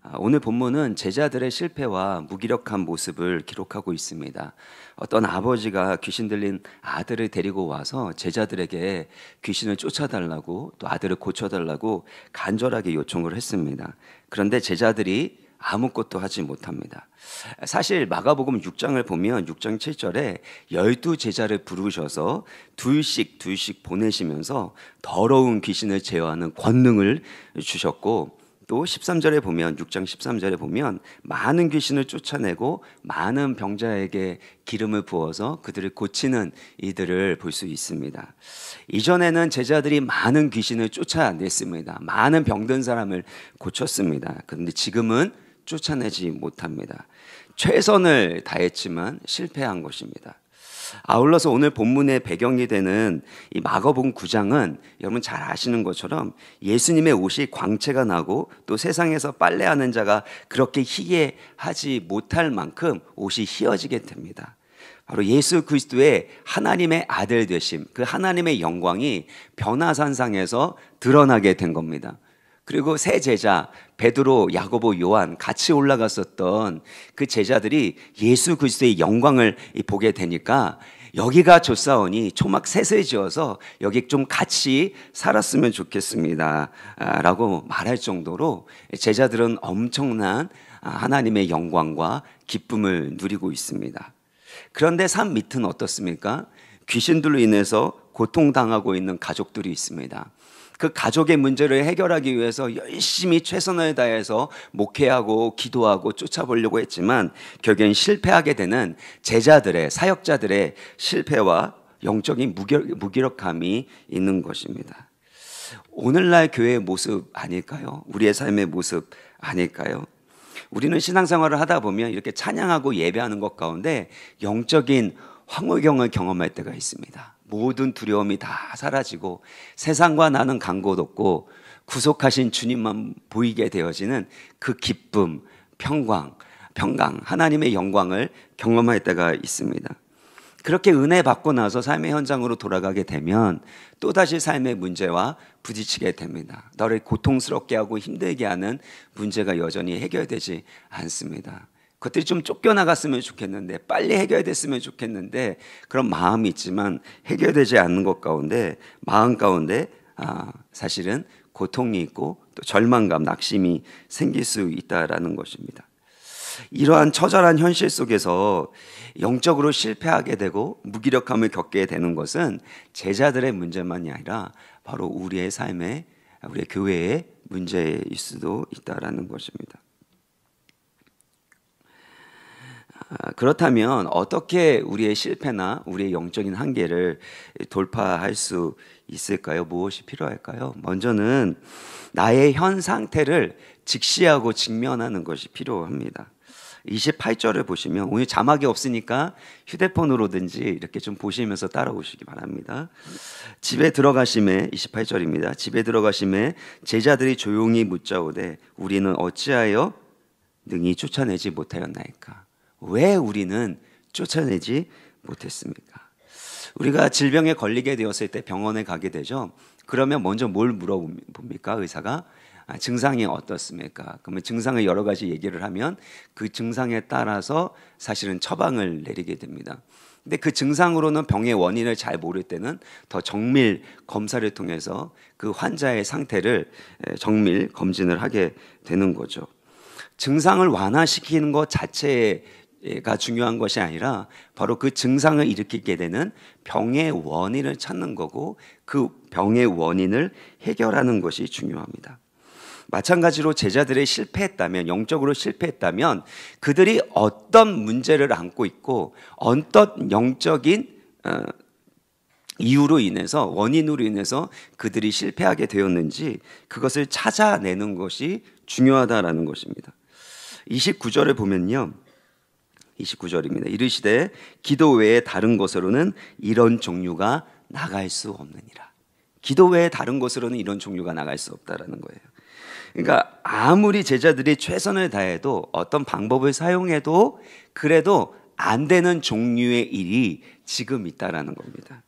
아, 오늘 본문은 제자들의 실패와 무기력한 모습을 기록하고 있습니다. 어떤 아버지가 귀신 들린 아들을 데리고 와서 제자들에게 귀신을 쫓아달라고 또 아들을 고쳐달라고 간절하게 요청을 했습니다. 그런데 제자들이 아무것도 하지 못합니다. 사실 마가복음 6장을 보면 6장 7절에 열두 제자를 부르셔서 둘씩 둘씩 보내시면서 더러운 귀신을 제어하는 권능을 주셨고 또 13절에 보면 6장 13절에 보면 많은 귀신을 쫓아내고 많은 병자에게 기름을 부어서 그들을 고치는 이들을 볼 수 있습니다. 이전에는 제자들이 많은 귀신을 쫓아냈습니다. 많은 병든 사람을 고쳤습니다. 그런데 지금은 쫓아내지 못합니다. 최선을 다했지만 실패한 것입니다. 아울러서 오늘 본문의 배경이 되는 이마거봉구장은 여러분 잘 아시는 것처럼 예수님의 옷이 광채가 나고 또 세상에서 빨래하는 자가 그렇게 희게 하지 못할 만큼 옷이 희어지게 됩니다. 바로 예수 그리스도의 하나님의 아들 되심, 그 하나님의 영광이 변화산상에서 드러나게 된 겁니다. 그리고 세 제자 베드로, 야고보, 요한 같이 올라갔었던 그 제자들이 예수 그리스도의 영광을 보게 되니까 여기가 조사원이 초막 셋을 지어서 여기 좀 같이 살았으면 좋겠습니다. 아, 라고 말할 정도로 제자들은 엄청난 아, 하나님의 영광과 기쁨을 누리고 있습니다. 그런데 산 밑은 어떻습니까? 귀신들로 인해서 고통당하고 있는 가족들이 있습니다. 그 가족의 문제를 해결하기 위해서 열심히 최선을 다해서 목회하고 기도하고 쫓아보려고 했지만 결국엔 실패하게 되는 제자들의 사역자들의 실패와 영적인 무기력, 함이 있는 것입니다. 오늘날 교회의 모습 아닐까요? 우리의 삶의 모습 아닐까요? 우리는 신앙생활을 하다 보면 이렇게 찬양하고 예배하는 것 가운데 영적인 황홀경을 경험할 때가 있습니다. 모든 두려움이 다 사라지고 세상과 나는 간 곳 없고 구속하신 주님만 보이게 되어지는 그 기쁨, 평강, 평강, 하나님의 영광을 경험할 때가 있습니다. 그렇게 은혜 받고 나서 삶의 현장으로 돌아가게 되면 또다시 삶의 문제와 부딪히게 됩니다. 너를 고통스럽게 하고 힘들게 하는 문제가 여전히 해결되지 않습니다. 그것들이 좀 쫓겨나갔으면 좋겠는데 빨리 해결됐으면 좋겠는데 그런 마음이 있지만 해결되지 않는 것 가운데 마음 가운데 아, 사실은 고통이 있고 또 절망감, 낙심이 생길 수 있다라는 것입니다. 이러한 처절한 현실 속에서 영적으로 실패하게 되고 무기력함을 겪게 되는 것은 제자들의 문제만이 아니라 바로 우리의 삶에 우리의 교회의 문제일 수도 있다라는 것입니다. 아, 그렇다면 어떻게 우리의 실패나 우리의 영적인 한계를 돌파할 수 있을까요? 무엇이 필요할까요? 먼저는 나의 현 상태를 직시하고 직면하는 것이 필요합니다. 28절을 보시면 오늘 자막이 없으니까 휴대폰으로든지 이렇게 좀 보시면서 따라오시기 바랍니다. 집에 들어가심에 28절입니다. 집에 들어가심에 제자들이 조용히 묻자오되 우리는 어찌하여 능히 쫓아내지 못하였나이까. 왜 우리는 쫓아내지 못했습니까? 우리가 질병에 걸리게 되었을 때 병원에 가게 되죠. 그러면 먼저 뭘 물어봅니까? 의사가 아, 증상이 어떻습니까? 그러면 증상을 여러 가지 얘기를 하면 그 증상에 따라서 사실은 처방을 내리게 됩니다. 근데 그 증상으로는 병의 원인을 잘 모를 때는 더 정밀 검사를 통해서 그 환자의 상태를 정밀 검진을 하게 되는 거죠. 증상을 완화시키는 것 자체의 가 중요한 것이 아니라 바로 그 증상을 일으키게 되는 병의 원인을 찾는 거고 그 병의 원인을 해결하는 것이 중요합니다. 마찬가지로 제자들의 실패했다면 영적으로 실패했다면 그들이 어떤 문제를 안고 있고 어떤 영적인 어, 이유로 인해서 원인으로 인해서 그들이 실패하게 되었는지 그것을 찾아내는 것이 중요하다라는 것입니다. 29절에 보면요. 29절입니다. 이르시되 기도 외에 다른 것으로는 이런 종류가 나갈 수 없느니라. 기도 외에 다른 것으로는 이런 종류가 나갈 수 없다라는 거예요. 그러니까 아무리 제자들이 최선을 다해도 어떤 방법을 사용해도 그래도 안 되는 종류의 일이 지금 있다라는 겁니다.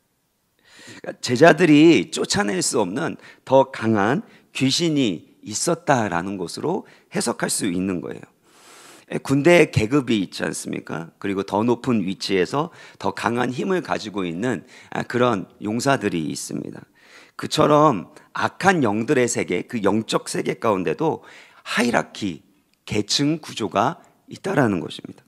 그러니까 제자들이 쫓아낼 수 없는 더 강한 귀신이 있었다라는 것으로 해석할 수 있는 거예요. 예, 군대의 계급이 있지 않습니까? 그리고 더 높은 위치에서 더 강한 힘을 가지고 있는 아, 그런 용사들이 있습니다. 그처럼 악한 영들의 세계, 그 영적 세계 가운데도 하이라키, 계층 구조가 있다라는 것입니다.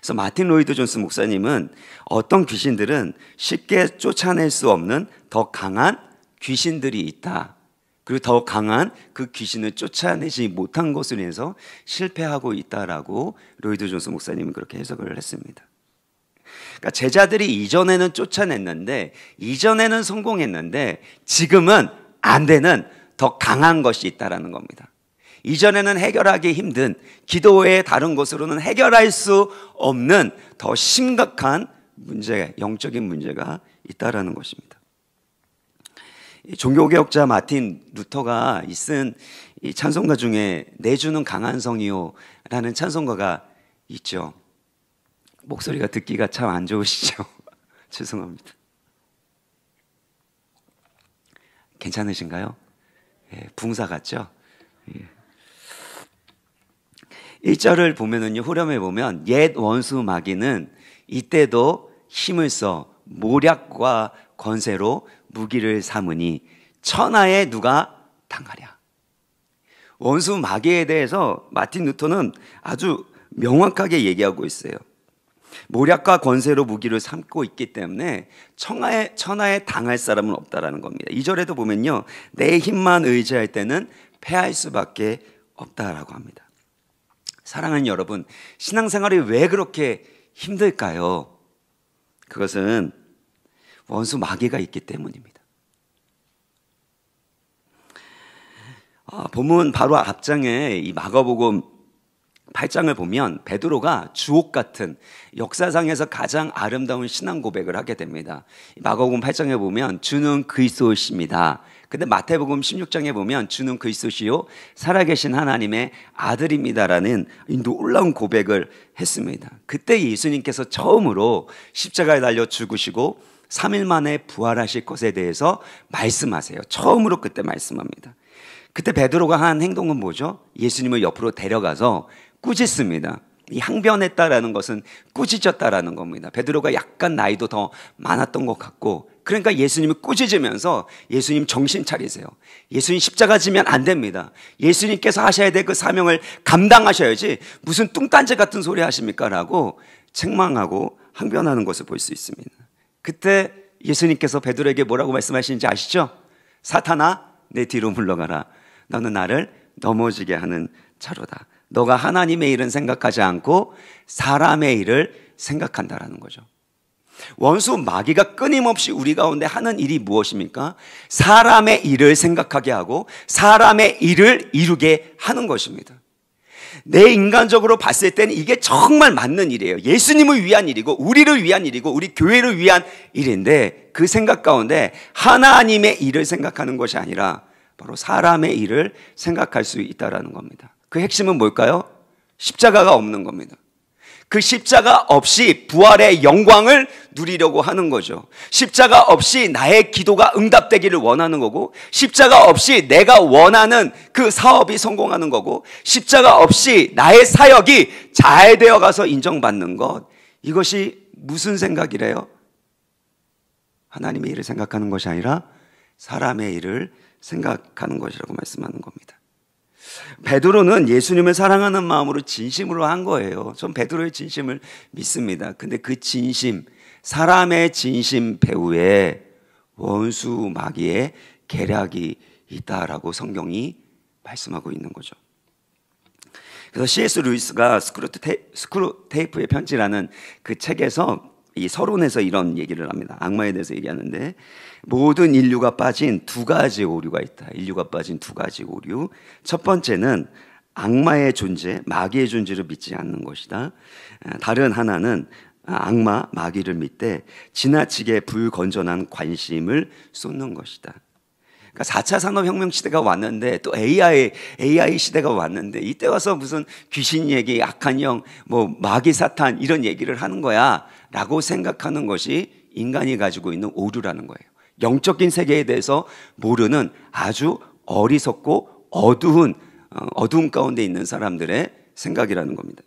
그래서 마틴 로이드 존스 목사님은 어떤 귀신들은 쉽게 쫓아낼 수 없는 더 강한 귀신들이 있다. 그리고 더 강한 그 귀신을 쫓아내지 못한 것으로 인해서 실패하고 있다라고 로이드 존스 목사님은 그렇게 해석을 했습니다. 그러니까 제자들이 이전에는 쫓아냈는데 이전에는 성공했는데 지금은 안 되는 더 강한 것이 있다라는 겁니다. 이전에는 해결하기 힘든 기도 외 다른 것으로는 해결할 수 없는 더 심각한 문제, 영적인 문제가 있다라는 것입니다. 종교개혁자 마틴 루터가 쓴 이 찬송가 중에 내주는 강한 성이요라는 찬송가가 있죠. 목소리가 듣기가 참 안 좋으시죠? 죄송합니다. 괜찮으신가요? 예, 붕사 같죠? 예. 1절을 보면은요, 후렴에 보면, 옛 원수 마귀는 이때도 힘을 써 모략과 권세로 무기를 삼으니 천하에 누가 당하랴. 원수 마귀에 대해서 마틴 루터는 아주 명확하게 얘기하고 있어요. 모략과 권세로 무기를 삼고 있기 때문에 청하에, 천하에 당할 사람은 없다라는 겁니다. 2절에도 보면요. 내 힘만 의지할 때는 패할 수밖에 없다라고 합니다. 사랑하는 여러분, 신앙생활이 왜 그렇게 힘들까요? 그것은 원수 마귀가 있기 때문입니다. 아, 본문 바로 앞장에 이 마가복음 8장을 보면 베드로가 주옥 같은 역사상에서 가장 아름다운 신앙 고백을 하게 됩니다. 마가복음 8장에 보면 주는 그리스도십니다. 근데 마태복음 16장에 보면 주는 그리스도시요 살아계신 하나님의 아들입니다라는 놀라운 고백을 했습니다. 그때 예수님께서 처음으로 십자가에 달려 죽으시고 3일 만에 부활하실 것에 대해서 말씀하세요. 처음으로 그때 말씀합니다. 그때 베드로가 한 행동은 뭐죠? 예수님을 옆으로 데려가서 꾸짖습니다. 이 항변했다라는 것은 꾸짖었다라는 겁니다. 베드로가 약간 나이도 더 많았던 것 같고 그러니까 예수님을 꾸짖으면서 예수님 정신 차리세요. 예수님 십자가 지면 안 됩니다. 예수님께서 하셔야 될 그 사명을 감당하셔야지 무슨 뚱딴지 같은 소리 하십니까? 라고 책망하고 항변하는 것을 볼 수 있습니다. 그때 예수님께서 베드로에게 뭐라고 말씀하시는지 아시죠? 사탄아 내 뒤로 물러가라. 너는 나를 넘어지게 하는 자로다. 너가 하나님의 일은 생각하지 않고 사람의 일을 생각한다라는 거죠. 원수 마귀가 끊임없이 우리 가운데 하는 일이 무엇입니까? 사람의 일을 생각하게 하고 사람의 일을 이루게 하는 것입니다. 내 인간적으로 봤을 때는 이게 정말 맞는 일이에요. 예수님을 위한 일이고 우리를 위한 일이고 우리 교회를 위한 일인데 그 생각 가운데 하나님의 일을 생각하는 것이 아니라 바로 사람의 일을 생각할 수 있다라는 겁니다. 그 핵심은 뭘까요? 십자가가 없는 겁니다. 그 십자가 없이 부활의 영광을 누리려고 하는 거죠. 십자가 없이 나의 기도가 응답되기를 원하는 거고, 십자가 없이 내가 원하는 그 사업이 성공하는 거고, 십자가 없이 나의 사역이 잘 되어가서 인정받는 것. 이것이 무슨 생각이래요? 하나님의 일을 생각하는 것이 아니라 사람의 일을 생각하는 것이라고 말씀하는 겁니다. 베드로는 예수님을 사랑하는 마음으로 진심으로 한 거예요. 전 베드로의 진심을 믿습니다. 근데 그 진심, 사람의 진심 배후에 원수 마귀의 계략이 있다라고 성경이 말씀하고 있는 거죠. 그래서 C.S. 루이스가 스크루 테이프의 편지라는 그 책에서 이 서론에서 이런 얘기를 합니다. 악마에 대해서 얘기하는데 모든 인류가 빠진 두 가지 오류가 있다. 인류가 빠진 두 가지 오류. 첫 번째는 악마의 존재, 마귀의 존재를 믿지 않는 것이다. 아, 다른 하나는 악마, 마귀를 믿되 지나치게 불건전한 관심을 쏟는 것이다. 4차 그러니까 산업혁명 시대가 왔는데 또 AI, AI 시대가 왔는데 이때 와서 무슨 귀신 얘기, 악한 영, 뭐 마귀 사탄 이런 얘기를 하는 거야. 라고 생각하는 것이 인간이 가지고 있는 오류라는 거예요. 영적인 세계에 대해서 모르는 아주 어리석고 어두운, 어, 어두운 가운데 있는 사람들의 생각이라는 겁니다.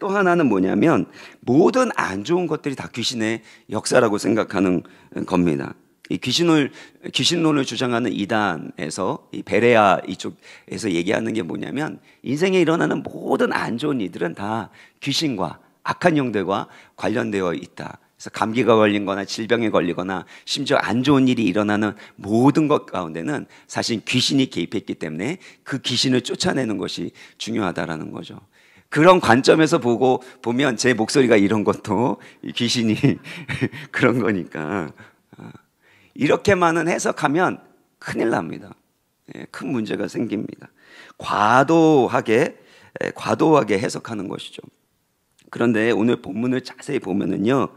또 하나는 뭐냐면 모든 안 좋은 것들이 다 귀신의 역사라고 생각하는 겁니다. 이 귀신을 귀신론을 주장하는 이단에서 이 베레아 이쪽에서 얘기하는 게 뭐냐면 인생에 일어나는 모든 안 좋은 이들은다 귀신과 악한 영들과 관련되어 있다. 그래서 감기가 걸린 거나 질병에 걸리거나 심지어 안 좋은 일이 일어나는 모든 것 가운데는 사실 귀신이 개입했기 때문에 그 귀신을 쫓아내는 것이 중요하다라는 거죠. 그런 관점에서 보고 보면 제 목소리가 이런 것도 귀신이 그런 거니까 아, 이렇게만은 해석하면 큰일 납니다. 예, 큰 문제가 생깁니다. 과도하게 예, 과도하게 해석하는 것이죠. 그런데 오늘 본문을 자세히 보면은요,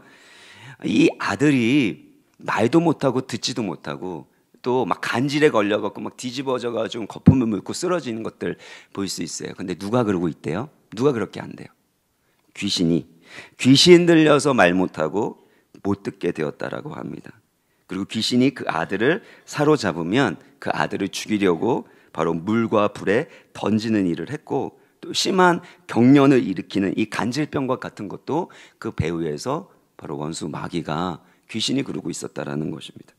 이 아들이 말도 못하고 듣지도 못하고 또 막 간질에 걸려갖고 막 뒤집어져가지고 거품을 물고 쓰러지는 것들 보일 수 있어요. 근데 누가 그러고 있대요? 누가 그렇게 한대요? 귀신이. 귀신 들려서 말 못하고 못 듣게 되었다라고 합니다. 그리고 귀신이 그 아들을 사로잡으면 그 아들을 죽이려고 바로 물과 불에 던지는 일을 했고 또 심한 경련을 일으키는 이 간질병과 같은 것도 그 배후에서 바로 원수 마귀가 귀신이 그러고 있었다라는 것입니다.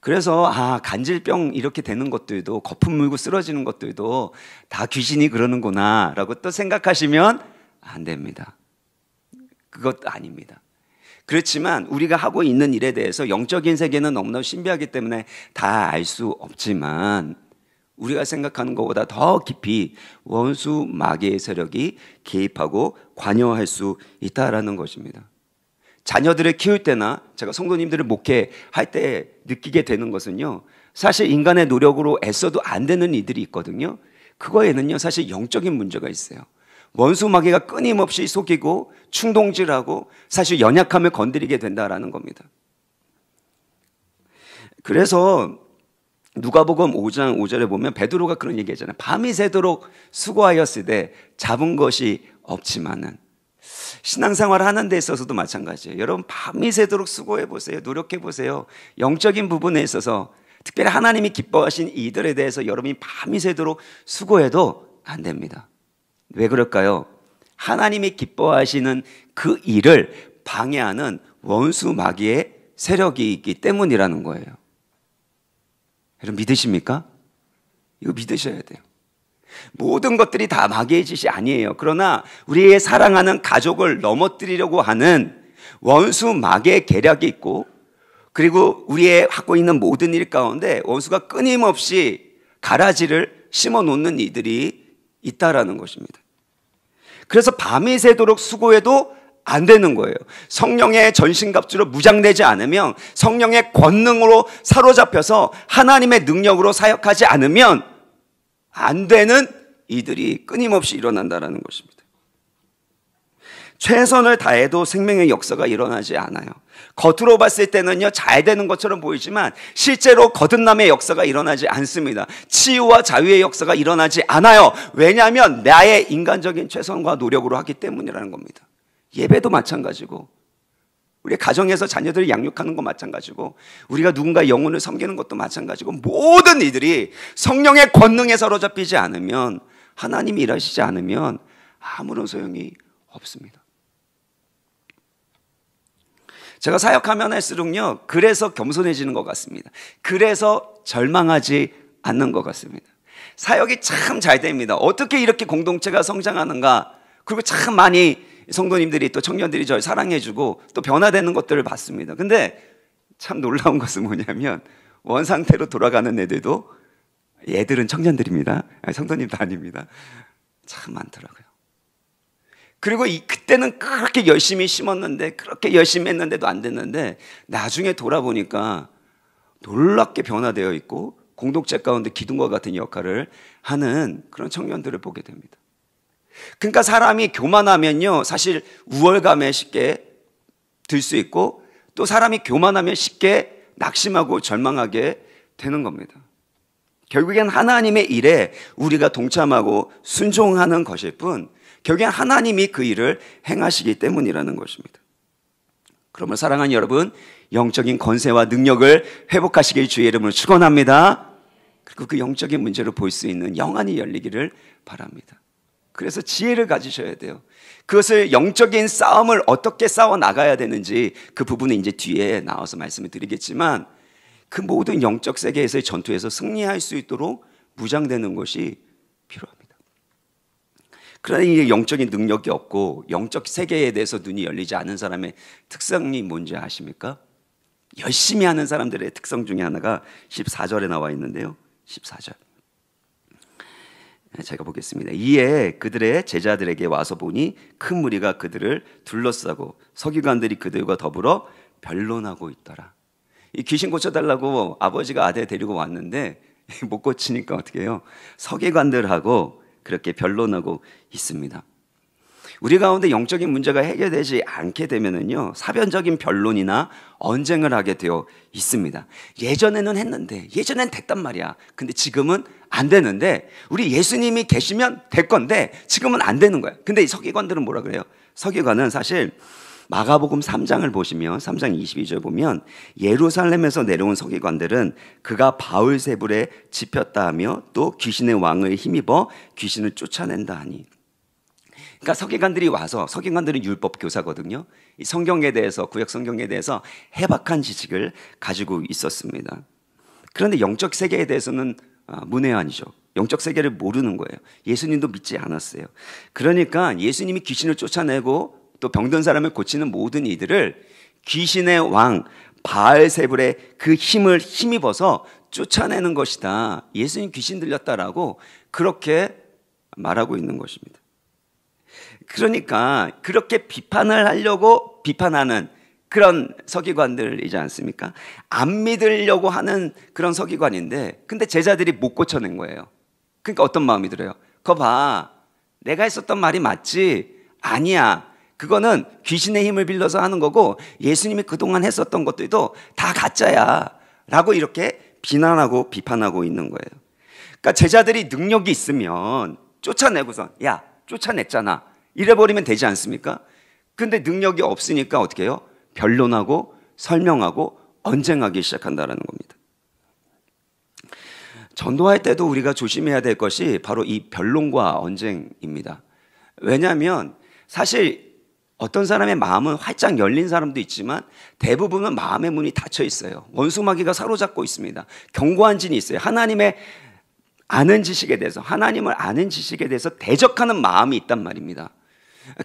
그래서 아 간질병 이렇게 되는 것들도 거품 물고 쓰러지는 것들도 다 귀신이 그러는구나라고 또 생각하시면 안 됩니다. 그것 아닙니다. 그렇지만 우리가 하고 있는 일에 대해서 영적인 세계는 너무나 신비하기 때문에 다 알 수 없지만 우리가 생각하는 것보다 더 깊이 원수 마귀의 세력이 개입하고 관여할 수 있다라는 것입니다. 자녀들을 키울 때나 제가 성도님들을 목회할 때 느끼게 되는 것은요. 사실 인간의 노력으로 애써도 안 되는 이들이 있거든요. 그거에는요. 사실 영적인 문제가 있어요. 원수 마귀가 끊임없이 속이고 충동질하고 사실 연약함을 건드리게 된다라는 겁니다. 그래서 누가복음 5장 5절에 보면 베드로가 그런 얘기하잖아요 밤이 새도록 수고하였으되 잡은 것이 없지만은 신앙생활 하는 데 있어서도 마찬가지예요. 여러분 밤이 새도록 수고해 보세요. 노력해 보세요. 영적인 부분에 있어서 특별히 하나님이 기뻐하신 이들에 대해서 여러분이 밤이 새도록 수고해도 안 됩니다. 왜 그럴까요? 하나님이 기뻐하시는 그 일을 방해하는 원수 마귀의 세력이 있기 때문이라는 거예요. 여러분 믿으십니까? 이거 믿으셔야 돼요. 모든 것들이 다 마귀의 짓이 아니에요. 그러나 우리의 사랑하는 가족을 넘어뜨리려고 하는 원수 마귀의 계략이 있고 그리고 우리의 하고 있는 모든 일 가운데 원수가 끊임없이 가라지를 심어 놓는 이들이 있다라는 것입니다. 그래서 밤이 새도록 수고해도 안 되는 거예요. 성령의 전신갑주로 무장되지 않으면 성령의 권능으로 사로잡혀서 하나님의 능력으로 사역하지 않으면 안 되는 이들이 끊임없이 일어난다라는 것입니다. 최선을 다해도 생명의 역사가 일어나지 않아요. 겉으로 봤을 때는요, 잘 되는 것처럼 보이지만 실제로 거듭남의 역사가 일어나지 않습니다. 치유와 자유의 역사가 일어나지 않아요. 왜냐하면 나의 인간적인 최선과 노력으로 하기 때문이라는 겁니다. 예배도 마찬가지고 우리 가정에서 자녀들을 양육하는 것 마찬가지고 우리가 누군가 영혼을 섬기는 것도 마찬가지고 모든 이들이 성령의 권능에 사로잡히지 않으면 하나님이 일하시지 않으면 아무런 소용이 없습니다. 제가 사역하면 할수록요, 그래서 겸손해지는 것 같습니다. 그래서 절망하지 않는 것 같습니다. 사역이 참 잘 됩니다. 어떻게 이렇게 공동체가 성장하는가, 그리고 참 많이 성도님들이 또 청년들이 저를 사랑해주고 또 변화되는 것들을 봤습니다. 근데 참 놀라운 것은 뭐냐면 원 상태로 돌아가는 애들도 얘들은 청년들입니다. 성도님도 아닙니다. 참 많더라고요. 그리고 이, 그때는 그렇게 열심히 심었는데 그렇게 열심히 했는데도 안 됐는데 나중에 돌아보니까 놀랍게 변화되어 있고 공동체 가운데 기둥과 같은 역할을 하는 그런 청년들을 보게 됩니다. 그러니까 사람이 교만하면요, 사실 우월감에 쉽게 들 수 있고 또 사람이 교만하면 쉽게 낙심하고 절망하게 되는 겁니다. 결국엔 하나님의 일에 우리가 동참하고 순종하는 것일 뿐 결국엔 하나님이 그 일을 행하시기 때문이라는 것입니다. 그러면 사랑하는 여러분, 영적인 권세와 능력을 회복하시길 주의 이름으로 축원합니다. 그리고 그 영적인 문제로 볼 수 있는 영안이 열리기를 바랍니다. 그래서 지혜를 가지셔야 돼요. 그것을 영적인 싸움을 어떻게 싸워 나가야 되는지 그 부분은 이제 뒤에 나와서 말씀을 드리겠지만 그 모든 영적 세계에서의 전투에서 승리할 수 있도록 무장되는 것이 필요합니다. 그러니 영적인 능력이 없고 영적 세계에 대해서 눈이 열리지 않은 사람의 특성이 뭔지 아십니까? 열심히 하는 사람들의 특성 중에 하나가 14절에 나와 있는데요. 14절. 네, 제가 보겠습니다. 이에 그들의 제자들에게 와서 보니 큰 무리가 그들을 둘러싸고 서기관들이 그들과 더불어 변론하고 있더라. 이 귀신 고쳐달라고 아버지가 아들 데리고 왔는데 못 고치니까 어떻게 해요? 서기관들하고 그렇게 변론하고 있습니다. 우리 가운데 영적인 문제가 해결되지 않게 되면은요, 사변적인 변론이나 언쟁을 하게 되어 있습니다. 예전에는 했는데, 예전엔 됐단 말이야. 근데 지금은 안 되는데, 우리 예수님이 계시면 될 건데, 지금은 안 되는 거야. 근데 서기관들은 뭐라 그래요? 서기관은 사실, 마가복음 3장을 보시면 3장 22절 보면 예루살렘에서 내려온 서기관들은 그가 바울세불에 집혔다 하며 또 귀신의 왕을 힘입어 귀신을 쫓아낸다 하니 그러니까 서기관들이 와서 서기관들은 율법 교사거든요. 성경에 대해서 구약 성경에 대해서 해박한 지식을 가지고 있었습니다. 그런데 영적 세계에 대해서는 아, 문외한이죠. 영적 세계를 모르는 거예요. 예수님도 믿지 않았어요. 그러니까 예수님이 귀신을 쫓아내고 또 병든 사람을 고치는 모든 이들을 귀신의 왕 바알세불의 그 힘을 힘입어서 쫓아내는 것이다. 예수님 귀신 들렸다라고 그렇게 말하고 있는 것입니다. 그러니까 그렇게 비판을 하려고 비판하는 그런 서기관들이지 않습니까? 안 믿으려고 하는 그런 서기관인데, 근데 제자들이 못 고쳐낸 거예요. 그러니까 어떤 마음이 들어요? 거 봐. 내가 했었던 말이 맞지? 아니야. 그거는 귀신의 힘을 빌려서 하는 거고, 예수님이 그동안 했었던 것들도 다 가짜야. 라고 이렇게 비난하고 비판하고 있는 거예요. 그러니까 제자들이 능력이 있으면 쫓아내고선, 야, 쫓아냈잖아. 잃어버리면 되지 않습니까? 근데 능력이 없으니까 어떻게 해요? 변론하고 설명하고 언쟁하기 시작한다라는 겁니다. 전도할 때도 우리가 조심해야 될 것이 바로 이 변론과 언쟁입니다. 왜냐하면 사실 어떤 사람의 마음은 활짝 열린 사람도 있지만 대부분은 마음의 문이 닫혀 있어요. 원수마귀가 사로잡고 있습니다. 견고한 진이 있어요. 하나님의 아는 지식에 대해서 하나님을 아는 지식에 대해서 대적하는 마음이 있단 말입니다.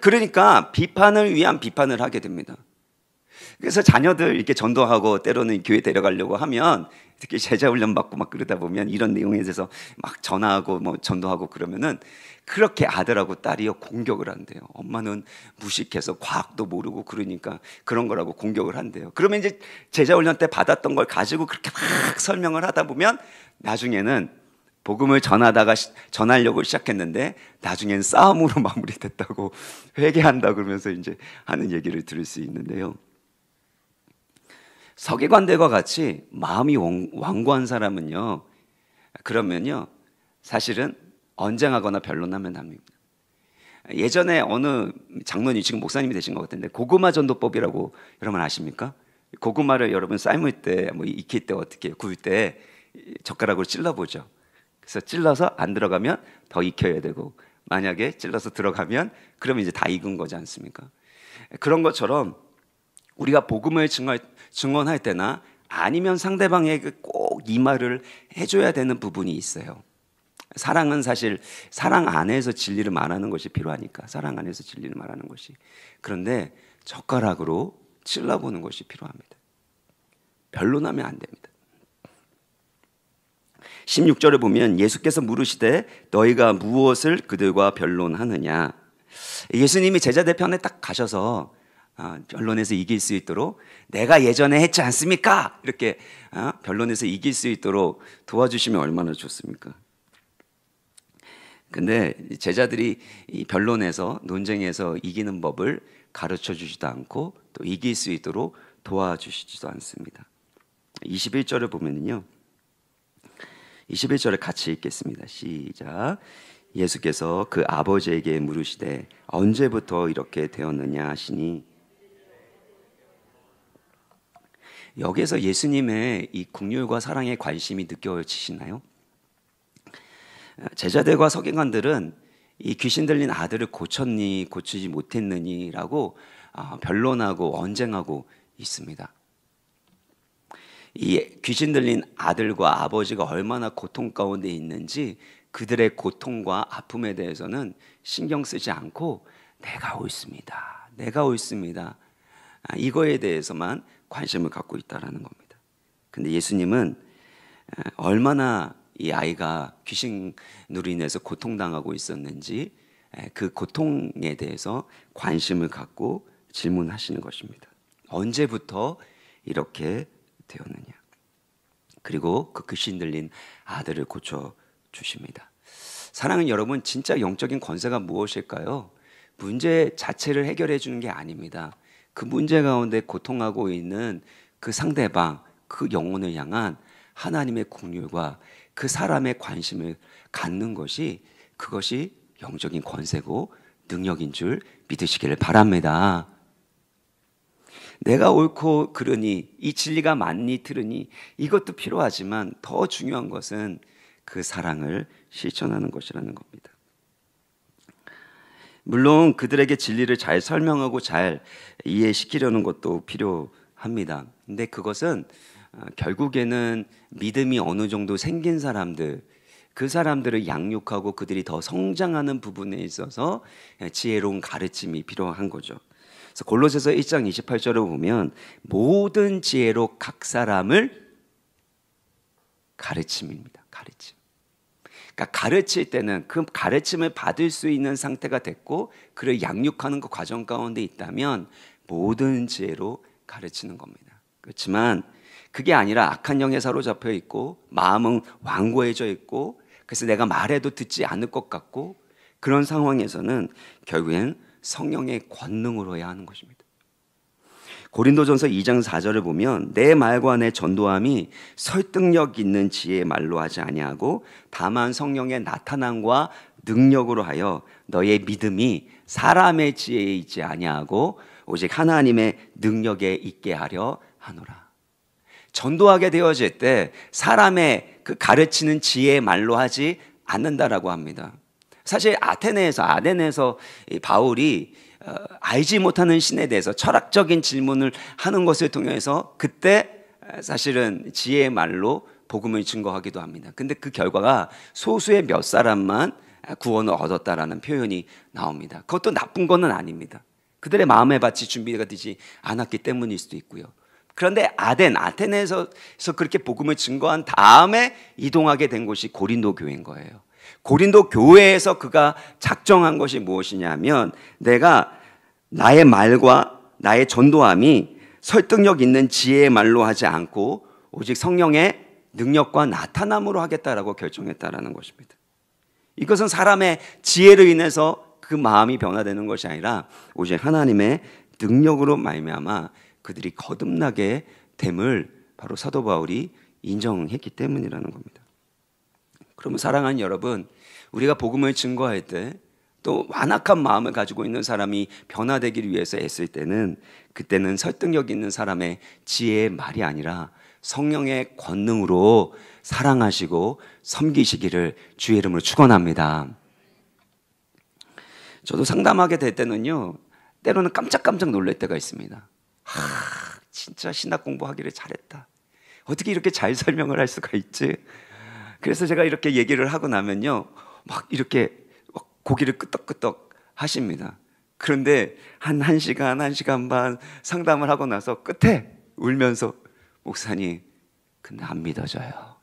그러니까 비판을 위한 비판을 하게 됩니다. 그래서 자녀들 이렇게 전도하고 때로는 교회 데려가려고 하면 특히 제자 훈련 받고 막 그러다 보면 이런 내용에 대해서 막 전화하고 뭐 전도하고 그러면은 그렇게 아들하고 딸이요 공격을 한대요. 엄마는 무식해서 과학도 모르고 그러니까 그런 거라고 공격을 한대요. 그러면 이제 제자 훈련 때 받았던 걸 가지고 그렇게 막 설명을 하다 보면 나중에는 복음을 전하다가 전하려고 시작했는데 나중엔 싸움으로 마무리됐다고 회개한다 그러면서 이제 하는 얘기를 들을 수 있는데요. 서기관들과 같이 마음이 완고한 사람은요. 그러면요. 사실은 언쟁하거나 변론하면 됩니다. 예전에 어느 장로님 지금 목사님이 되신 것 같은데 고구마 전도법이라고 여러분 아십니까? 고구마를 여러분 삶을 때뭐 익힐 때 어떻게 구울 때 젓가락으로 찔러 보죠. 그래서 찔러서 안 들어가면 더 익혀야 되고 만약에 찔러서 들어가면 그러면 이제 다 익은 거지 않습니까? 그런 것처럼 우리가 복음을 증언할 때나 아니면 상대방에게 꼭 이 말을 해줘야 되는 부분이 있어요. 사랑은 사실 사랑 안에서 진리를 말하는 것이 필요하니까 사랑 안에서 진리를 말하는 것이 그런데 젓가락으로 찔러보는 것이 필요합니다. 별로 나면안 됩니다. 16절에 보면 예수께서 물으시되 너희가 무엇을 그들과 변론하느냐. 예수님이 제자들 편에 딱 가셔서 어, 아, 변론에서 이길 수 있도록 내가 예전에 했지 않습니까? 이렇게 어, 아, 변론에서 이길 수 있도록 도와주시면 얼마나 좋습니까? 근데 제자들이 이 변론에서 논쟁에서 이기는 법을 가르쳐 주지도 않고 또 이길 수 있도록 도와주시지도 않습니다. 21절을 보면요. 21절을 같이 읽겠습니다. 시작. 예수께서 그 아버지에게 물으시되 언제부터 이렇게 되었느냐 하시니 여기에서 예수님의 이 국률과 사랑에 관심이 느껴지시나요? 제자들과 서기관들은 이 귀신 들린 아들을 고쳤니 고치지 못했느니라고 아, 변론하고 언쟁하고 있습니다. 이 귀신 들린 아들과 아버지가 얼마나 고통 가운데 있는지 그들의 고통과 아픔에 대해서는 신경 쓰지 않고 내가 옳습니다. 내가 옳습니다. 아, 이거에 대해서만 관심을 갖고 있다라는 겁니다. 근데 예수님은 아, 얼마나 이 아이가 귀신으로 인서 고통당하고 있었는지 그 고통에 대해서 관심을 갖고 질문하시는 것입니다. 언제부터 이렇게 되었느냐. 그리고 그 귀신 들린 아들을 고쳐 주십니다. 사랑은 여러분 진짜 영적인 권세가 무엇일까요? 문제 자체를 해결해 주는 게 아닙니다. 그 문제 가운데 고통하고 있는 그 상대방, 그 영혼을 향한 하나님의 공률과 그 사람의 관심을 갖는 것이 그것이 영적인 권세고 능력인 줄 믿으시기를 바랍니다. 내가 옳고 그러니 이 진리가 맞니 들으니 이것도 필요하지만 더 중요한 것은 그 사랑을 실천하는 것이라는 겁니다. 물론 그들에게 진리를 잘 설명하고 잘 이해시키려는 것도 필요합니다. 근데 그것은 어, 결국에는 믿음이 어느 정도 생긴 사람들 그 사람들을 양육하고 그들이 더 성장하는 부분에 있어서 지혜로운 가르침이 필요한 거죠. 그래서 골로새서 1장 28절을 보면 모든 지혜로 각 사람을 가르침입니다. 가르침. 그러니까 가르칠 때는 그 가르침을 받을 수 있는 상태가 됐고 그를 양육하는 그 과정 가운데 있다면 모든 지혜로 가르치는 겁니다. 그렇지만 그게 아니라 악한 영에 사로잡혀 있고 마음은 완고해져 있고 그래서 내가 말해도 듣지 않을 것 같고 그런 상황에서는 결국엔 성령의 권능으로 해야 하는 것입니다. 고린도전서 2장 4절을 보면 내 말과 내 전도함이 설득력 있는 지혜의 말로 하지 아니하고 다만 성령의 나타남과 능력으로 하여 너의 믿음이 사람의 지혜에 있지 아니하고 오직 하나님의 능력에 있게 하려 하노라. 전도하게 되어질 때 사람의 그 가르치는 지혜의 말로 하지 않는다라고 합니다. 사실 아테네에서 아덴에서 이 바울이 어, 알지 못하는 신에 대해서 철학적인 질문을 하는 것을 통해서 그때 어, 사실은 지혜의 말로 복음을 증거하기도 합니다. 근데 그 결과가 소수의 몇 사람만 어, 구원을 얻었다라는 표현이 나옵니다. 그것도 나쁜 것은 아닙니다. 그들의 마음에바이 준비가 되지 않았기 때문일 수도 있고요. 그런데 아덴, 아테네에서 그렇게 복음을 증거한 다음에 이동하게 된 곳이 고린도 교회인 거예요. 고린도 교회에서 그가 작정한 것이 무엇이냐면 내가 나의 말과 나의 전도함이 설득력 있는 지혜의 말로 하지 않고 오직 성령의 능력과 나타남으로 하겠다라고 결정했다라는 것입니다. 이것은 사람의 지혜로 인해서 그 마음이 변화되는 것이 아니라 오직 하나님의 능력으로 말미암아 그들이 거듭나게 됨을 바로 사도 바울이 인정했기 때문이라는 겁니다. 그러면 사랑하는 여러분, 우리가 복음을 증거할 때 또 완악한 마음을 가지고 있는 사람이 변화되기를 위해서 애쓸 때는 그때는 설득력 있는 사람의 지혜의 말이 아니라 성령의 권능으로 사랑하시고 섬기시기를 주의 이름으로 축원합니다. 저도 상담하게 될 때는요. 때로는 깜짝깜짝 놀랄 때가 있습니다. 하, 진짜 신학 공부하기를 잘했다. 어떻게 이렇게 잘 설명을 할 수가 있지? 그래서 제가 이렇게 얘기를 하고 나면요. 막 이렇게 막고기를 끄덕끄덕 하십니다. 그런데 한 1시간, 1시간 반 상담을 하고 나서 끝에 울면서 목사님, 근데 안 믿어져요.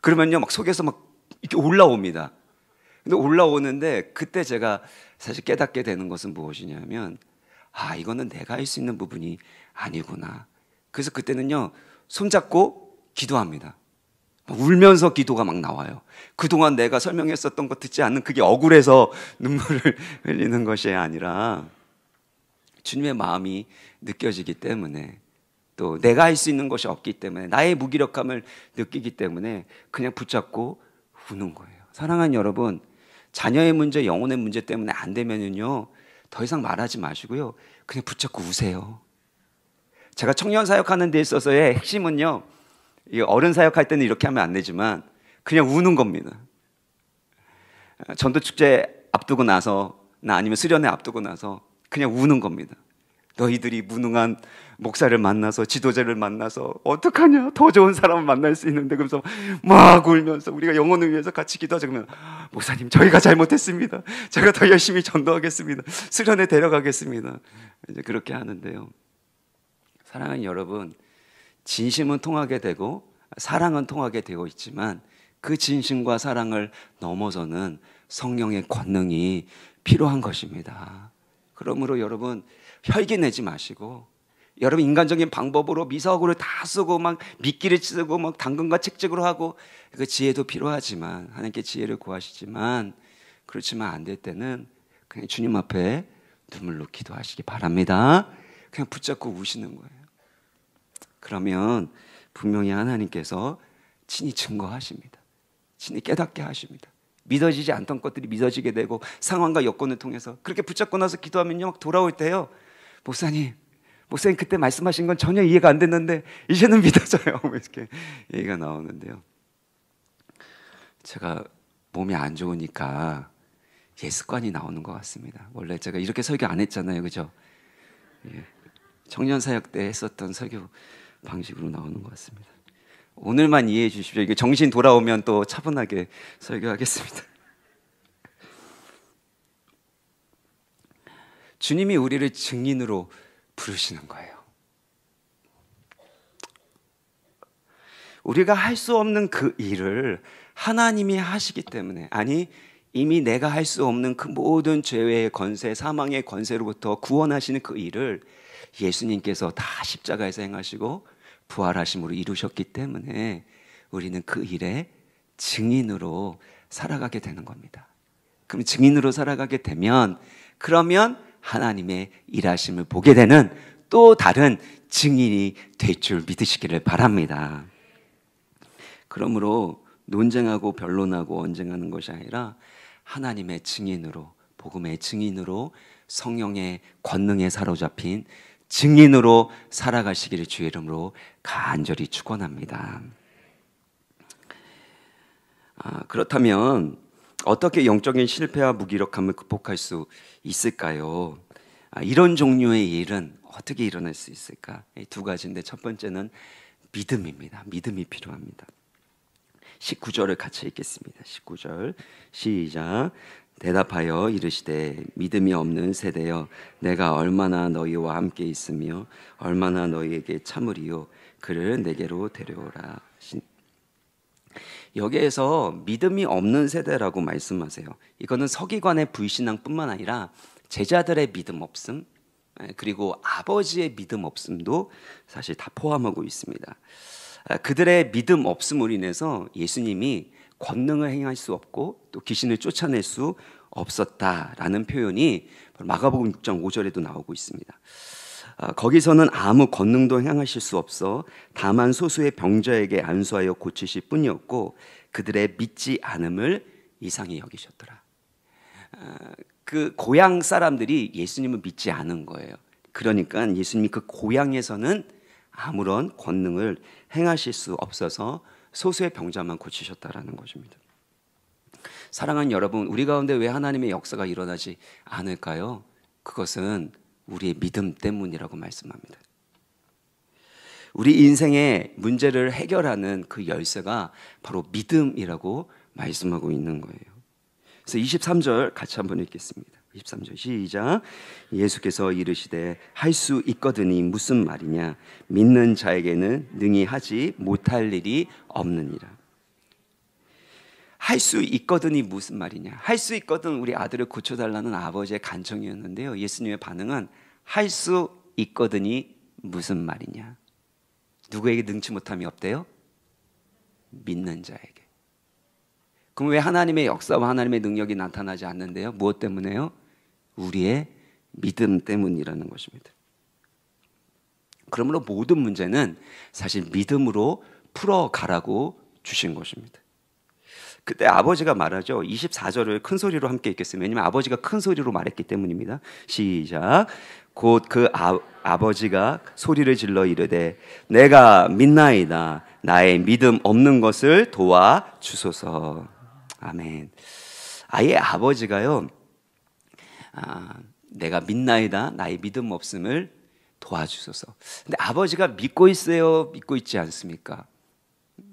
그러면요, 막 속에서 막 이렇게 올라옵니다. 근데 올라오는데 그때 제가 사실 깨닫게 되는 것은 무엇이냐면, 아, 이거는 내가 할 수 있는 부분이 아니구나. 그래서 그때는요, 손잡고 기도합니다. 울면서 기도가 막 나와요. 그동안 내가 설명했었던 거 듣지 않는 그게 억울해서 눈물을 흘리는 것이 아니라 주님의 마음이 느껴지기 때문에 또 내가 할 수 있는 것이 없기 때문에 나의 무기력함을 느끼기 때문에 그냥 붙잡고 우는 거예요. 사랑하는 여러분, 자녀의 문제, 영혼의 문제 때문에 안 되면은요, 더 이상 말하지 마시고요. 그냥 붙잡고 우세요. 제가 청년 사역하는 데 있어서의 핵심은요, 어른 사역할 때는 이렇게 하면 안 되지만 그냥 우는 겁니다. 전도 축제 앞두고 나서 나 아니면 수련회 앞두고 나서 그냥 우는 겁니다. 너희들이 무능한 목사를 만나서 지도자를 만나서 어떡하냐 더 좋은 사람을 만날 수 있는데 그러면서 막 울면서 우리가 영혼을 위해서 같이 기도하자 그러면 목사님 저희가 잘못했습니다 제가 더 열심히 전도하겠습니다 수련회 데려가겠습니다 이제 그렇게 하는데요 사랑하는 여러분 진심은 통하게 되고 사랑은 통하게 되고 있지만 그 진심과 사랑을 넘어서는 성령의 권능이 필요한 것입니다. 그러므로 여러분 혈기 내지 마시고 여러분 인간적인 방법으로 미사구를 다 쓰고 막 미끼를 쓰고 막 당근과 책찍으로 하고 그 지혜도 필요하지만 하나님께 지혜를 구하시지만 그렇지만 안 될 때는 그냥 주님 앞에 눈물로 기도하시기 바랍니다. 그냥 붙잡고 우시는 거예요. 그러면 분명히 하나님께서 친히 증거하십니다. 친히 깨닫게 하십니다. 믿어지지 않던 것들이 믿어지게 되고 상황과 여건을 통해서 그렇게 붙잡고 나서 기도하면막 돌아올 때요 목사님 목사님 그때 말씀하신 건 전혀 이해가 안 됐는데 이제는 믿어져요 뭐 이렇게 얘기가 나오는데요 제가 몸이 안 좋으니까 예 습관이 나오는 것 같습니다 원래 제가 이렇게 설교 안 했잖아요 그죠 예. 청년 사역 때 했었던 설교 방식으로 나오는 것 같습니다. 오늘만 이해해 주십시오. 이게 정신 돌아오면 또 차분하게 설교하겠습니다. 주님이 우리를 증인으로 부르시는 거예요. 우리가 할 수 없는 그 일을 하나님이 하시기 때문에 아니 이미 내가 할 수 없는 그 모든 죄의 권세, 사망의 권세로부터 구원하시는 그 일을 예수님께서 다 십자가에서 행하시고 부활하심으로 이루셨기 때문에 우리는 그 일에 증인으로 살아가게 되는 겁니다. 그럼 증인으로 살아가게 되면 그러면 하나님의 일하심을 보게 되는 또 다른 증인이 될 줄 믿으시기를 바랍니다. 그러므로 논쟁하고 변론하고 원쟁하는 것이 아니라 하나님의 증인으로 복음의 증인으로 성령의 권능에 사로잡힌 증인으로 살아가시기를 주의 이름으로 간절히 축원합니다. 아, 그렇다면 어떻게 영적인 실패와 무기력함을 극복할 수 있을까요? 아, 이런 종류의 일은 어떻게 일어날 수 있을까? 두 가지인데 첫 번째는 믿음입니다. 믿음이 필요합니다. 19절을 같이 읽겠습니다. 19절 시작 대답하여 이르시되 믿음이 없는 세대여 내가 얼마나 너희와 함께 있으며 얼마나 너희에게 참으리요 그를 내게로 데려오라 여기에서 믿음이 없는 세대라고 말씀하세요. 이거는 서기관의 불신앙뿐만 아니라 제자들의 믿음 없음 예, 그리고 아버지의 믿음 없음도 사실 다 포함하고 있습니다. 아, 그들의 믿음 없음으로 인해서 예수님이 권능을 행할 수 없고 또 귀신을 쫓아낼 수 없었다라는 표현이 마가복음 6장 5절에도 나오고 있습니다. 아, 거기서는 아무 권능도 행하실 수 없어 다만 소수의 병자에게 안수하여 고치실 뿐이었고 그들의 믿지 않음을 이상히 여기셨더라. 아, 그 고향 사람들이 예수님을 믿지 않은 거예요. 그러니까 예수님이 그 고향에서는 아무런 권능을 행하실 수 없어서 소수의 병자만 고치셨다라는 것입니다. 사랑하는 여러분, 우리 가운데 왜 하나님의 역사가 일어나지 않을까요? 그것은 우리의 믿음 때문이라고 말씀합니다. 우리 인생의 문제를 해결하는 그 열쇠가 바로 믿음이라고 말씀하고 있는 거예요. 그래서 23절 같이 한번 읽겠습니다. 23절 시작 예수께서 이르시되 할 수 있거든이 무슨 말이냐 믿는 자에게는 능히 하지 못할 일이 없느니라 할 수 있거든이 무슨 말이냐 할 수 있거든 우리 아들을 고쳐달라는 아버지의 간청이었는데요 예수님의 반응은 할 수 있거든이 무슨 말이냐 누구에게 능치 못함이 없대요? 믿는 자에게 그럼 왜 하나님의 역사와 하나님의 능력이 나타나지 않는데요? 무엇 때문에요? 우리의 믿음 때문이라는 것입니다. 그러므로 모든 문제는 사실 믿음으로 풀어가라고 주신 것입니다. 그때 아버지가 말하죠. 24절을 큰 소리로 함께 읽겠습니다. 왜냐면 아버지가 큰 소리로 말했기 때문입니다. 시작. 곧 그 아, 아버지가 소리를 질러 이르되 내가 믿나이다. 나의 믿음 없는 것을 도와 주소서. 아멘. 아예 아버지가요, 아, 내가 믿나이다, 나의 믿음 없음을 도와주소서. 근데 아버지가 믿고 있어요, 믿고 있지 않습니까?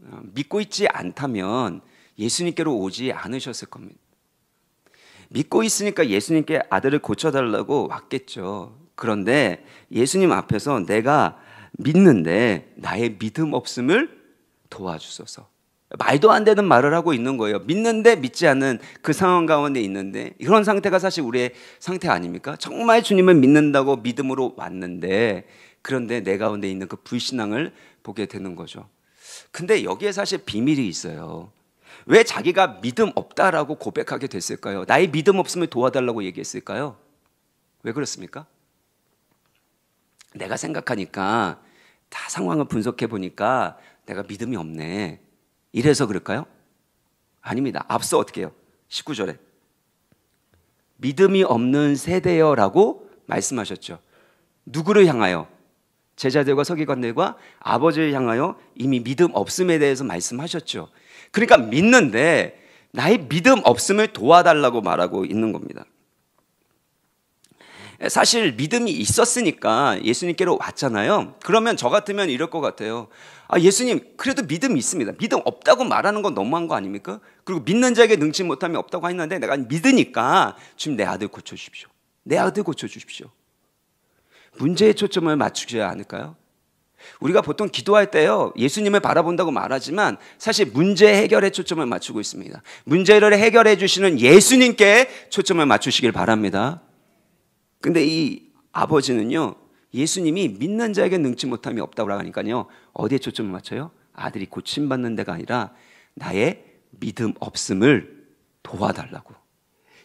어, 믿고 있지 않다면 예수님께로 오지 않으셨을 겁니다. 믿고 있으니까 예수님께 아들을 고쳐달라고 왔겠죠. 그런데 예수님 앞에서 내가 믿는데 나의 믿음 없음을 도와주소서. 말도 안 되는 말을 하고 있는 거예요. 믿는데 믿지 않는 그 상황 가운데 있는데 그런 상태가 사실 우리의 상태 아닙니까? 정말 주님을 믿는다고 믿음으로 왔는데 그런데 내 가운데 있는 그 불신앙을 보게 되는 거죠. 근데 여기에 사실 비밀이 있어요. 왜 자기가 믿음 없다라고 고백하게 됐을까요? 나의 믿음 없음을 도와달라고 얘기했을까요? 왜 그렇습니까? 내가 생각하니까 다 상황을 분석해 보니까 내가 믿음이 없네. 이래서 그럴까요? 아닙니다. 앞서 어떻게 해요? 19절에. 믿음이 없는 세대여 라고 말씀하셨죠. 누구를 향하여? 제자들과 서기관들과 아버지를 향하여 이미 믿음 없음에 대해서 말씀하셨죠. 그러니까 믿는데 나의 믿음 없음을 도와달라고 말하고 있는 겁니다. 사실 믿음이 있었으니까 예수님께로 왔잖아요. 그러면 저 같으면 이럴 것 같아요. 아, 예수님, 그래도 믿음이 있습니다. 믿음 없다고 말하는 건 너무한 거 아닙니까? 그리고 믿는 자에게 능치 못함이 없다고 했는데 내가 믿으니까 지금 내 아들 고쳐주십시오. 내 아들 고쳐주십시오. 문제의 초점을 맞추셔야 하니까요. 우리가 보통 기도할 때요, 예수님을 바라본다고 말하지만 사실 문제 해결에 초점을 맞추고 있습니다. 문제를 해결해 주시는 예수님께 초점을 맞추시길 바랍니다. 근데 이 아버지는요, 예수님이 믿는 자에게 능치 못함이 없다고 하니까요. 어디에 초점을 맞춰요? 아들이 고침받는 데가 아니라 나의 믿음 없음을 도와달라고.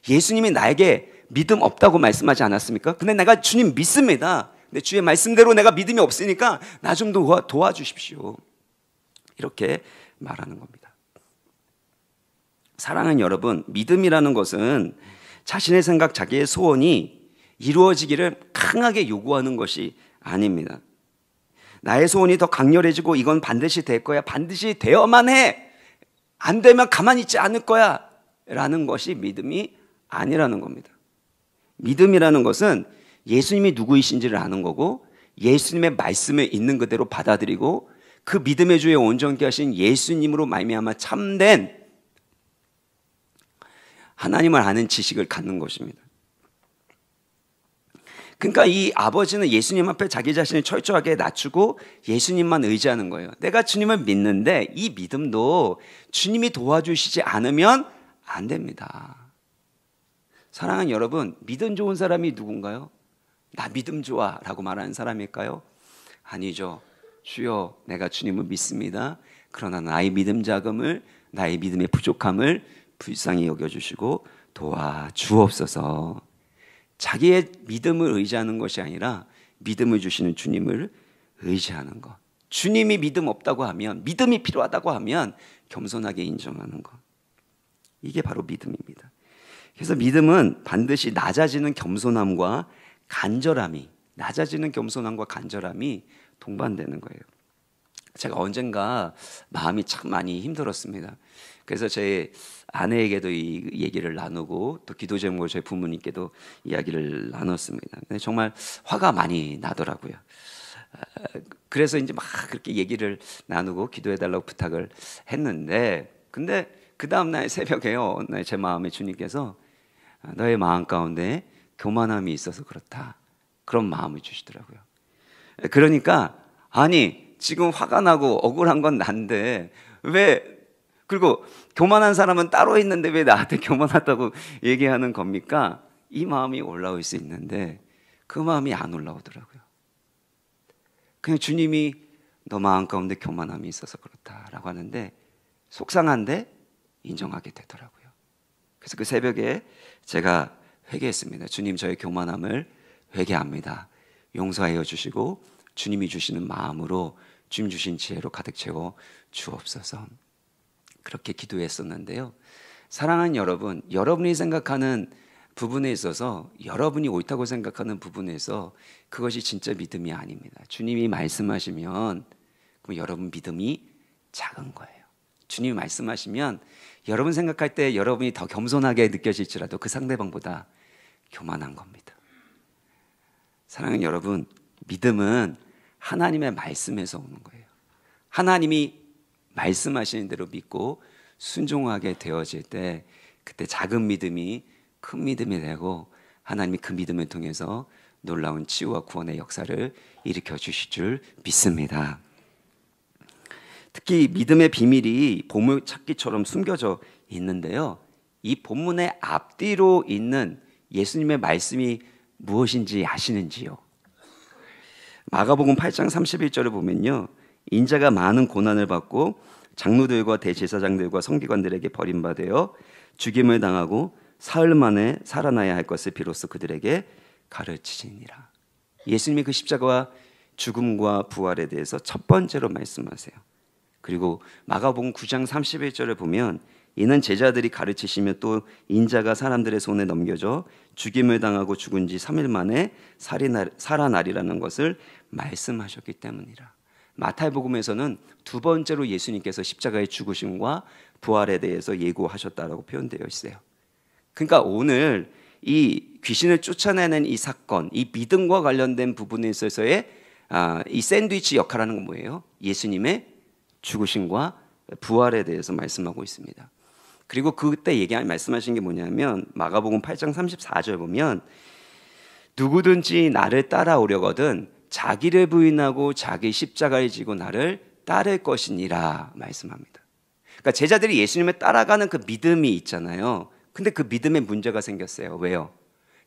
예수님이 나에게 믿음 없다고 말씀하지 않았습니까? 근데 내가 주님 믿습니다. 근데 주의 말씀대로 내가 믿음이 없으니까 나 좀 도와, 도와주십시오. 이렇게 말하는 겁니다. 사랑하는 여러분, 믿음이라는 것은 자신의 생각, 자기의 소원이 이루어지기를 강하게 요구하는 것이 아닙니다. 나의 소원이 더 강렬해지고 이건 반드시 될 거야. 반드시 되어만 해. 안 되면 가만히 있지 않을 거야. 라는 것이 믿음이 아니라는 겁니다. 믿음이라는 것은 예수님이 누구이신지를 아는 거고 예수님의 말씀을 있는 그대로 받아들이고 그 믿음의 주에 온전케 하신 예수님으로 말미암아 참된 하나님을 아는 지식을 갖는 것입니다. 그러니까 이 아버지는 예수님 앞에 자기 자신을 철저하게 낮추고 예수님만 의지하는 거예요. 내가 주님을 믿는데 이 믿음도 주님이 도와주시지 않으면 안 됩니다. 사랑하는 여러분, 믿음 좋은 사람이 누군가요? 나 믿음 좋아 라고 말하는 사람일까요? 아니죠. 주여, 내가 주님을 믿습니다. 그러나 나의 믿음 자금을, 나의 믿음의 부족함을 불쌍히 여겨주시고 도와주옵소서. 자기의 믿음을 의지하는 것이 아니라 믿음을 주시는 주님을 의지하는 것. 주님이 믿음 없다고 하면, 믿음이 필요하다고 하면 겸손하게 인정하는 것. 이게 바로 믿음입니다. 그래서 믿음은 반드시 낮아지는 겸손함과 간절함이, 낮아지는 겸손함과 간절함이 동반되는 거예요. 제가 언젠가 마음이 참 많이 힘들었습니다. 그래서 저희 아내에게도 이 얘기를 나누고 또 기도 제목을 저희 부모님께도 이야기를 나눴습니다. 근데 정말 화가 많이 나더라고요. 아, 그래서 이제 막 그렇게 얘기를 나누고 기도해달라고 부탁을 했는데, 근데 그 다음날 새벽에요. 네, 제 마음에 주님께서 아, 너의 마음 가운데 교만함이 있어서 그렇다. 그런 마음을 주시더라고요. 그러니까, 아니, 지금 화가 나고 억울한 건 난데, 왜 그리고 교만한 사람은 따로 있는데 왜 나한테 교만하다고 얘기하는 겁니까? 이 마음이 올라올 수 있는데 그 마음이 안 올라오더라고요. 그냥 주님이 너 마음 가운데 교만함이 있어서 그렇다라고 하는데 속상한데 인정하게 되더라고요. 그래서 그 새벽에 제가 회개했습니다. 주님 저의 교만함을 회개합니다. 용서하여 주시고 주님이 주시는 마음으로 주님 주신 지혜로 가득 채워 주옵소서. 그렇게 기도했었는데요. 사랑하는 여러분, 여러분이 생각하는 부분에 있어서 여러분이 옳다고 생각하는 부분에서 그것이 진짜 믿음이 아닙니다. 주님이 말씀하시면 그럼 여러분 믿음이 작은 거예요. 주님이 말씀하시면 여러분 생각할 때 여러분이 더 겸손하게 느껴질지라도 그 상대방보다 교만한 겁니다. 사랑하는 여러분, 믿음은 하나님의 말씀에서 오는 거예요. 하나님이 말씀하시는 대로 믿고 순종하게 되어질 때 그때 작은 믿음이 큰 믿음이 되고 하나님이 그 믿음을 통해서 놀라운 치유와 구원의 역사를 일으켜 주실 줄 믿습니다. 특히 믿음의 비밀이 보물찾기처럼 숨겨져 있는데요. 이 본문의 앞뒤로 있는 예수님의 말씀이 무엇인지 아시는지요? 마가복음 8장 31절을 보면요. 인자가 많은 고난을 받고 장로들과 대제사장들과 성기관들에게 버림받아 죽임을 당하고 사흘 만에 살아나야 할 것을 비로소 그들에게 가르치시니라. 예수님이 그 십자가와 죽음과 부활에 대해서 첫 번째로 말씀하세요. 그리고 마가복음 9장 31절을 보면 이는 제자들이 가르치시며 또 인자가 사람들의 손에 넘겨져 죽임을 당하고 죽은 지 3일 만에 살아나리라는 것을 말씀하셨기 때문이라. 마태복음에서는 두 번째로 예수님께서 십자가의 죽으심과 부활에 대해서 예고하셨다라고 표현되어 있어요. 그러니까 오늘 이 귀신을 쫓아내는 이 사건, 이 믿음과 관련된 부분에 있어서의 아, 이 샌드위치 역할하는 건 뭐예요? 예수님의 죽으심과 부활에 대해서 말씀하고 있습니다. 그리고 그때 얘기 말씀하신 게 뭐냐면 마가복음 8장 34절 보면 누구든지 나를 따라오려거든 자기를 부인하고 자기 십자가에 지고 나를 따를 것이니라 말씀합니다. 그러니까 제자들이 예수님을 따라가는 그 믿음이 있잖아요. 근데 그 믿음에 문제가 생겼어요. 왜요?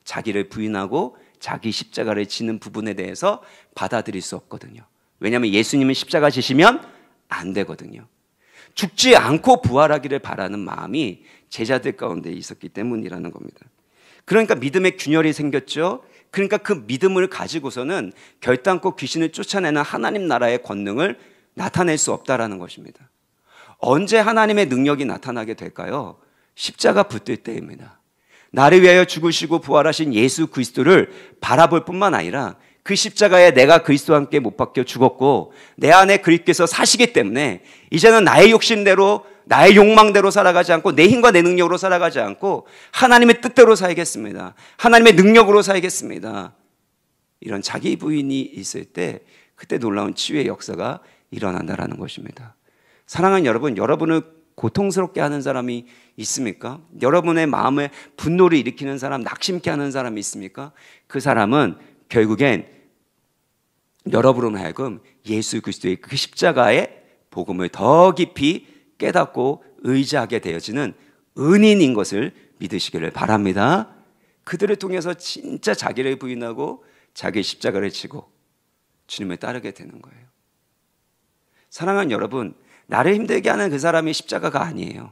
자기를 부인하고 자기 십자가를 지는 부분에 대해서 받아들일 수 없거든요. 왜냐하면 예수님은 십자가 지시면 안 되거든요. 죽지 않고 부활하기를 바라는 마음이 제자들 가운데 있었기 때문이라는 겁니다. 그러니까 믿음의 균열이 생겼죠. 그러니까 그 믿음을 가지고서는 결단코 귀신을 쫓아내는 하나님 나라의 권능을 나타낼 수 없다라는 것입니다. 언제 하나님의 능력이 나타나게 될까요? 십자가 붙들 때입니다. 나를 위하여 죽으시고 부활하신 예수 그리스도를 바라볼 뿐만 아니라 그 십자가에 내가 그리스도와 함께 못 박혀 죽었고 내 안에 그리스도께서 사시기 때문에 이제는 나의 욕심대로 나의 욕망대로 살아가지 않고 내 힘과 내 능력으로 살아가지 않고 하나님의 뜻대로 살겠습니다. 하나님의 능력으로 살겠습니다. 이런 자기 부인이 있을 때 그때 놀라운 치유의 역사가 일어난다라는 것입니다. 사랑하는 여러분, 여러분을 고통스럽게 하는 사람이 있습니까? 여러분의 마음에 분노를 일으키는 사람, 낙심케 하는 사람이 있습니까? 그 사람은 결국엔 여러분으로 하여금 예수 그리스도의 그 십자가의 복음을 더 깊이 깨닫고 의지하게 되어지는 은인인 것을 믿으시기를 바랍니다. 그들을 통해서 진짜 자기를 부인하고 자기 십자가를 지고 주님을 따르게 되는 거예요. 사랑하는 여러분, 나를 힘들게 하는 그 사람이 십자가가 아니에요.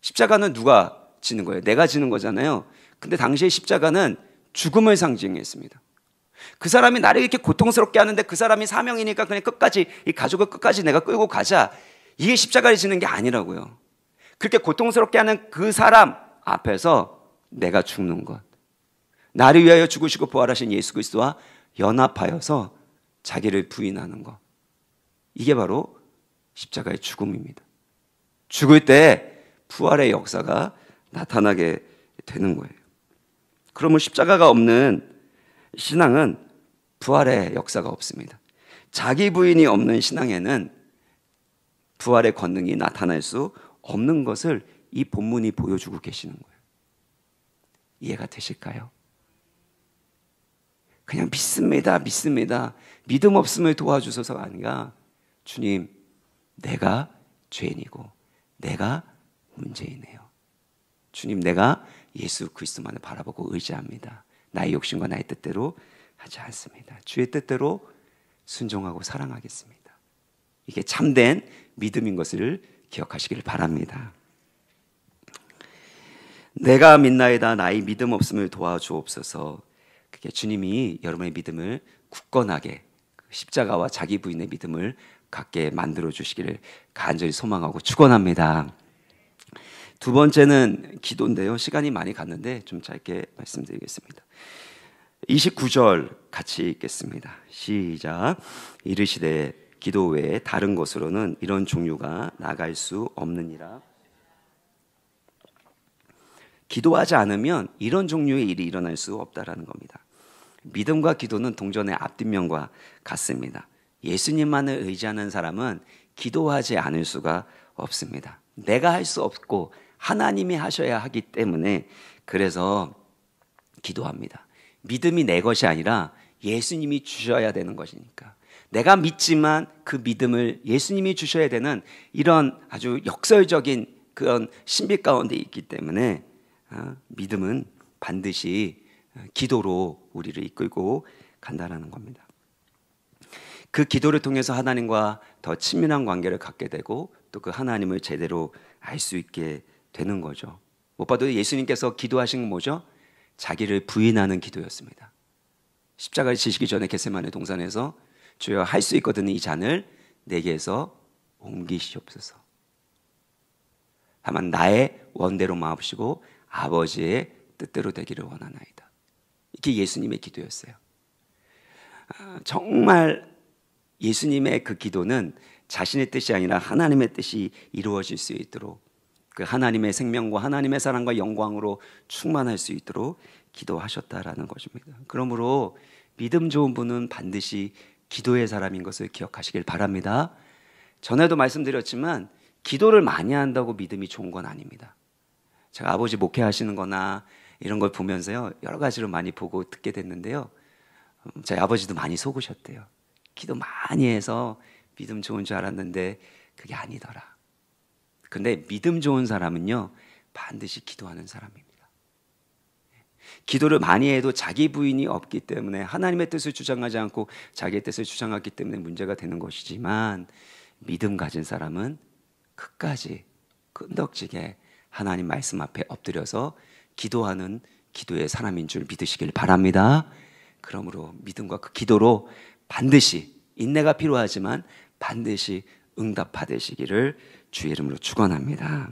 십자가는 누가 지는 거예요? 내가 지는 거잖아요. 근데 당시에 십자가는 죽음을 상징했습니다. 그 사람이 나를 이렇게 고통스럽게 하는데 그 사람이 사명이니까 그냥 끝까지 이 가족을 끝까지 내가 끌고 가자. 이게 십자가를 지는 게 아니라고요. 그렇게 고통스럽게 하는 그 사람 앞에서 내가 죽는 것. 나를 위하여 죽으시고 부활하신 예수 그리스도와 연합하여서 자기를 부인하는 것. 이게 바로 십자가의 죽음입니다. 죽을 때 부활의 역사가 나타나게 되는 거예요. 그러면 십자가가 없는 신앙은 부활의 역사가 없습니다. 자기 부인이 없는 신앙에는 부활의 권능이 나타날 수 없는 것을 이 본문이 보여주고 계시는 거예요. 이해가 되실까요? 그냥 믿습니다, 믿습니다. 믿음 없음을 도와주소서가 아니라 주님, 내가 죄인이고 내가 문제이네요. 주님, 내가 예수 그리스도만을 바라보고 의지합니다. 나의 욕심과 나의 뜻대로 하지 않습니다. 주의 뜻대로 순종하고 사랑하겠습니다. 이게 참된 믿음인 것을 기억하시길 바랍니다. 내가 믿나이다 나의 믿음 없음을 도와주옵소서. 그게 주님이 여러분의 믿음을 굳건하게 그 십자가와 자기 부인의 믿음을 갖게 만들어 주시기를 간절히 소망하고 축원합니다. 두 번째는 기도인데요. 시간이 많이 갔는데 좀 짧게 말씀드리겠습니다. 29절 같이 읽겠습니다. 시작. 이르시되 기도 외에 다른 것으로는 이런 종류가 나갈 수 없느니라. 기도하지 않으면 이런 종류의 일이 일어날 수 없다라는 겁니다. 믿음과 기도는 동전의 앞뒷면과 같습니다. 예수님만을 의지하는 사람은 기도하지 않을 수가 없습니다. 내가 할 수 없고 하나님이 하셔야 하기 때문에 그래서 기도합니다. 믿음이 내 것이 아니라 예수님이 주셔야 되는 것이니까. 내가 믿지만 그 믿음을 예수님이 주셔야 되는 이런 아주 역설적인 그런 신비 가운데 있기 때문에 아, 믿음은 반드시 아, 기도로 우리를 이끌고 간다라는 겁니다. 그 기도를 통해서 하나님과 더 친밀한 관계를 갖게 되고 또 그 하나님을 제대로 알 수 있게 되는 거죠. 못 봐도 예수님께서 기도하신 건 뭐죠? 자기를 부인하는 기도였습니다. 십자가를 지시기 전에 겟세마네 동산에서 주여 할 수 있거든 이 잔을 내게서 옮기시옵소서. 다만 나의 원대로 마옵시고 아버지의 뜻대로 되기를 원하나이다. 이게 예수님의 기도였어요. 아, 정말 예수님의 그 기도는 자신의 뜻이 아니라 하나님의 뜻이 이루어질 수 있도록 그 하나님의 생명과 하나님의 사랑과 영광으로 충만할 수 있도록 기도하셨다라는 것입니다. 그러므로 믿음 좋은 분은 반드시 기도의 사람인 것을 기억하시길 바랍니다. 전에도 말씀드렸지만 기도를 많이 한다고 믿음이 좋은 건 아닙니다. 제가 아버지 목회하시는 거나 이런 걸 보면서요. 여러 가지로 많이 보고 듣게 됐는데요. 제 음, 아버지도 많이 속으셨대요. 기도 많이 해서 믿음 좋은 줄 알았는데 그게 아니더라. 근데 믿음 좋은 사람은요. 반드시 기도하는 사람입니다. 기도를 많이 해도 자기 부인이 없기 때문에 하나님의 뜻을 주장하지 않고 자기의 뜻을 주장하기 때문에 문제가 되는 것이지만 믿음 가진 사람은 끝까지 끈덕지게 하나님 말씀 앞에 엎드려서 기도하는 기도의 사람인 줄 믿으시길 바랍니다. 그러므로 믿음과 그 기도로 반드시 인내가 필요하지만 반드시 응답받으시기를 주의 이름으로 축원합니다.